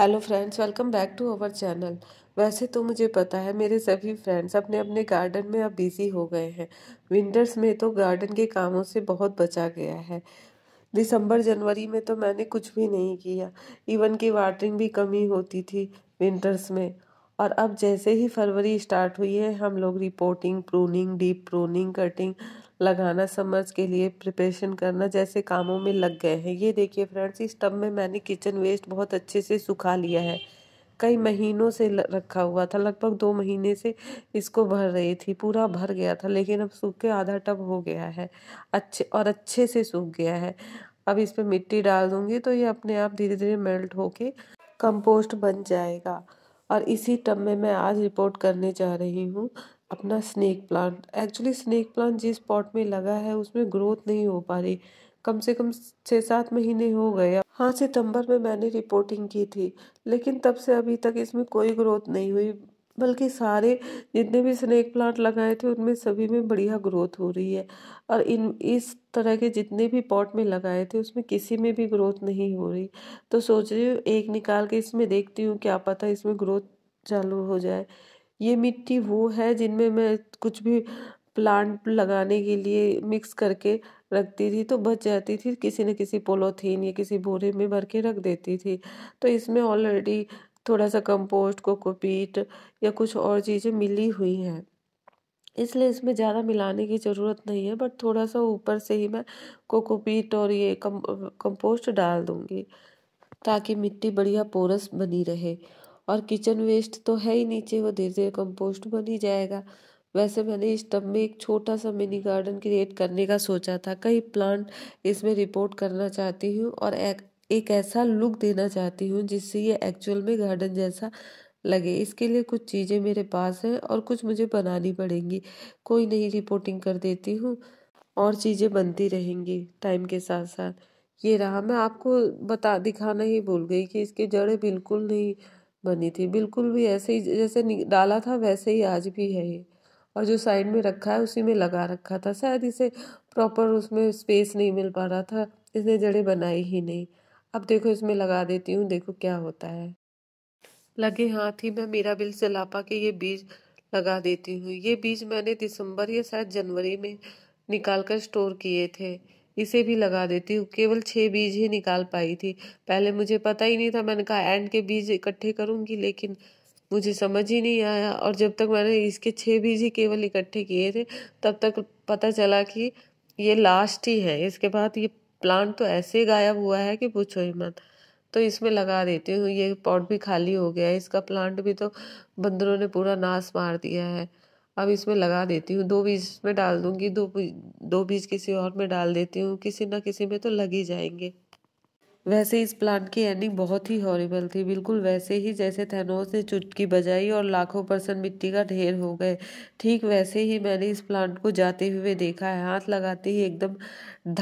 hello friends welcome back to our channel वैसे तो मुझे पता है मेरे सभी फ्रेंड्स अपने अपने गार्डन में अब बिज़ी हो गए हैं विंटर्स में तो गार्डन के कामों से बहुत बचा गया है दिसंबर जनवरी में तो मैंने कुछ भी नहीं किया इवन की वाटरिंग भी कमी होती थी विंटर्स में और अब जैसे ही फरवरी स्टार्ट हुई है हम लोग repotting pruning deep pruning cutting लगाना समर्स के लिए प्रिपरेशन करना जैसे कामों में लग गए हैं ये देखिए फ्रेंड्स इस टब में मैंने किचन वेस्ट बहुत अच्छे से सुखा लिया है कई महीनों से रखा हुआ था लगभग दो महीने से इसको भर रही थी पूरा भर गया था लेकिन अब सूख के आधा टब हो गया है अच्छे और अच्छे से सूख गया है अब इस पर मिट्टी डाल दूंगी तो ये अपने आप धीरे धीरे मेल्ट होके कंपोस्ट बन जाएगा और इसी टब में मैं आज रिपोर्ट करने जा रही हूँ अपना snake plant actually snake plant जिस पॉट में लगा है उसमें ग्रोथ नहीं हो पा रही कम से कम छः सात महीने हो गए हाँ सितंबर में मैंने रिपोर्टिंग की थी लेकिन तब से अभी तक इसमें कोई ग्रोथ नहीं हुई बल्कि सारे जितने भी स्नैक प्लांट लगाए थे उनमें सभी में बढ़िया ग्रोथ हो रही है और इन इस तरह के जितने भी पॉट में लगाए थे उसमें किसी में भी ग्रोथ नहीं हो रही तो सोच रही हूँ एक निकाल के इसमें देखती हूँ क्या पता इसमें ग्रोथ चालू हो जाए ये मिट्टी वो है जिनमें मैं कुछ भी प्लांट लगाने के लिए मिक्स करके रखती थी तो बच जाती थी किसी न किसी पोलोथीन या किसी बोरे में भर के रख देती थी तो इसमें ऑलरेडी थोड़ा सा कंपोस्ट कोकोपीट या कुछ और चीज़ें मिली हुई हैं इसलिए इसमें ज़्यादा मिलाने की ज़रूरत नहीं है बट थोड़ा सा ऊपर से ही मैं कोकोपीट और ये कम कंपोस्ट डाल दूँगी ताकि मिट्टी बढ़िया पोरस बनी रहे और किचन वेस्ट तो है ही नीचे वो धीरे धीरे कंपोस्ट बन ही जाएगा वैसे मैंने इस टब में एक छोटा सा मिनी गार्डन क्रिएट करने का सोचा था कई प्लांट इसमें रिपोर्ट करना चाहती हूँ और एक ऐसा लुक देना चाहती हूँ जिससे ये एक्चुअल में गार्डन जैसा लगे इसके लिए कुछ चीज़ें मेरे पास हैं और कुछ मुझे बनानी पड़ेंगी कोई नहीं रिपोर्टिंग कर देती हूँ और चीज़ें बनती रहेंगी टाइम के साथ साथ ये रहा मैं आपको बता दिखाना ही भूल गई कि इसकी जड़ें बिल्कुल नहीं बनी थी बिल्कुल भी ऐसे ही जैसे डाला था वैसे ही आज भी है ये और जो साइड में रखा है उसी में लगा रखा था शायद इसे प्रॉपर उसमें स्पेस नहीं मिल पा रहा था इसने जड़ें बनाई ही नहीं अब देखो इसमें लगा देती हूँ देखो क्या होता है लगे हाथ ही मैं मेरा बिल से लापा के ये बीज लगा देती हूँ ये बीज मैंने दिसंबर या शायद जनवरी में निकाल कर स्टोर किए थे इसे भी लगा देती हूँ केवल छः बीज ही निकाल पाई थी पहले मुझे पता ही नहीं था मैंने कहा एंड के बीज इकट्ठे करूँगी लेकिन मुझे समझ ही नहीं आया और जब तक मैंने इसके छः बीज ही केवल इकट्ठे किए थे तब तक पता चला कि ये लास्ट ही है इसके बाद ये प्लांट तो ऐसे गायब हुआ है कि पूछो ही मत तो इसमें लगा देती हूँ ये पॉट भी खाली हो गया है इसका प्लांट भी तो बंदरों ने पूरा नाश मार दिया है अब इसमें लगा देती हूँ दो बीज में डाल दूंगी दो दो बीज किसी और में डाल देती हूँ किसी ना किसी में तो लग ही जाएंगे वैसे इस प्लान की एंडिंग बहुत ही हॉरिबल थी बिल्कुल वैसे ही जैसे थैनोस ने चुटकी बजाई और लाखों परसेंट मिट्टी का ढेर हो गए ठीक वैसे ही मैंने इस प्लांट को जाते हुए देखा है हाथ लगाते ही एकदम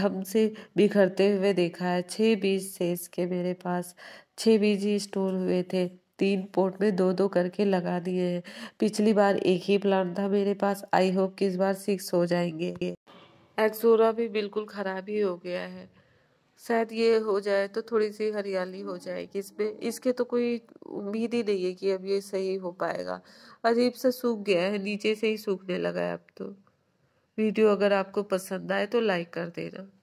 धम से बिखरते हुए देखा है छः बीज थे इसके मेरे पास छः बीज ही स्टोर हुए थे तीन पोर्ट में दो दो करके लगा दिए हैं पिछली बार एक ही प्लांट था मेरे पास आई होप कि इस बार सिक्स हो जाएंगे एक्सोरा भी बिल्कुल ख़राब ही हो गया है शायद ये हो जाए तो थोड़ी सी हरियाली हो जाएगी इस पर इसके तो कोई उम्मीद ही नहीं है कि अब ये सही हो पाएगा अजीब सा सूख गया है नीचे से ही सूखने लगा है अब तो वीडियो अगर आपको पसंद आए तो लाइक कर देना